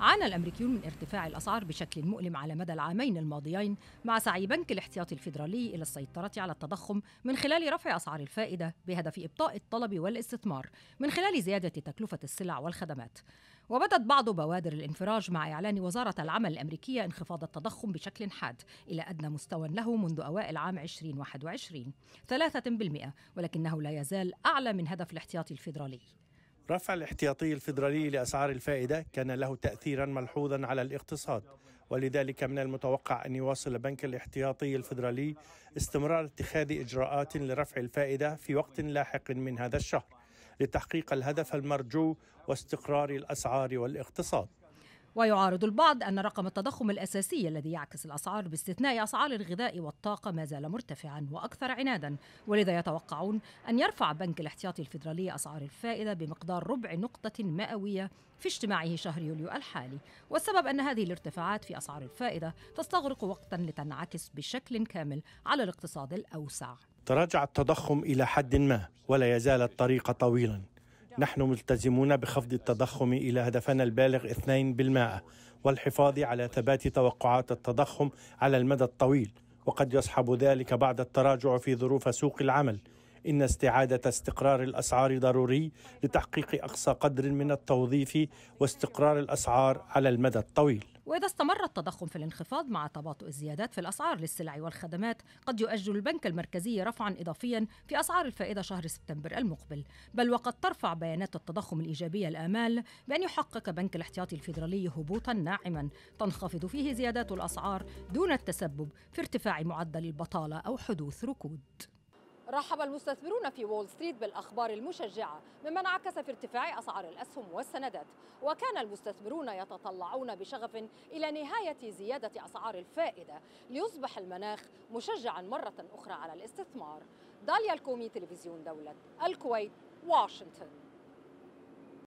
عانى الأمريكيون من ارتفاع الأسعار بشكل مؤلم على مدى العامين الماضيين مع سعي بنك الاحتياطي الفيدرالي إلى السيطرة على التضخم من خلال رفع أسعار الفائدة بهدف إبطاء الطلب والاستثمار من خلال زيادة تكلفة السلع والخدمات وبدت بعض بوادر الانفراج مع إعلان وزارة العمل الأمريكية انخفاض التضخم بشكل حاد إلى أدنى مستوى له منذ أوائل عام 2021 3% ولكنه لا يزال أعلى من هدف الاحتياطي الفيدرالي رفع الاحتياطي الفيدرالي لأسعار الفائدة كان له تأثيرا ملحوظا على الاقتصاد ولذلك من المتوقع أن يواصل بنك الاحتياطي الفيدرالي استمرار اتخاذ إجراءات لرفع الفائدة في وقت لاحق من هذا الشهر لتحقيق الهدف المرجو واستقرار الأسعار والاقتصاد ويعارض البعض أن رقم التضخم الأساسي الذي يعكس الأسعار باستثناء أسعار الغذاء والطاقة ما زال مرتفعا وأكثر عنادا ولذا يتوقعون أن يرفع بنك الاحتياطي الفيدرالي أسعار الفائدة بمقدار ربع نقطة مئوية في اجتماعه شهر يوليو الحالي والسبب أن هذه الارتفاعات في أسعار الفائدة تستغرق وقتا لتنعكس بشكل كامل على الاقتصاد الأوسع تراجع التضخم إلى حد ما ولا يزال الطريق طويلا نحن ملتزمون بخفض التضخم إلى هدفنا البالغ 2% والحفاظ على ثبات توقعات التضخم على المدى الطويل وقد يصحب ذلك بعد التراجع في ظروف سوق العمل إن استعادة استقرار الأسعار ضروري لتحقيق أقصى قدر من التوظيف واستقرار الأسعار على المدى الطويل وإذا استمر التضخم في الانخفاض مع تباطؤ الزيادات في الأسعار للسلع والخدمات قد يؤجل البنك المركزي رفعا إضافيا في أسعار الفائدة شهر سبتمبر المقبل بل وقد ترفع بيانات التضخم الإيجابية الآمال بأن يحقق بنك الاحتياطي الفيدرالي هبوطا ناعما تنخفض فيه زيادات الأسعار دون التسبب في ارتفاع معدل البطالة أو حدوث ركود رحب المستثمرون في وول ستريت بالأخبار المشجعة مما انعكس في ارتفاع أسعار الأسهم والسندات وكان المستثمرون يتطلعون بشغف إلى نهاية زيادة أسعار الفائدة ليصبح المناخ مشجعا مرة أخرى على الاستثمار داليا الكومي تلفزيون دولة الكويت واشنطن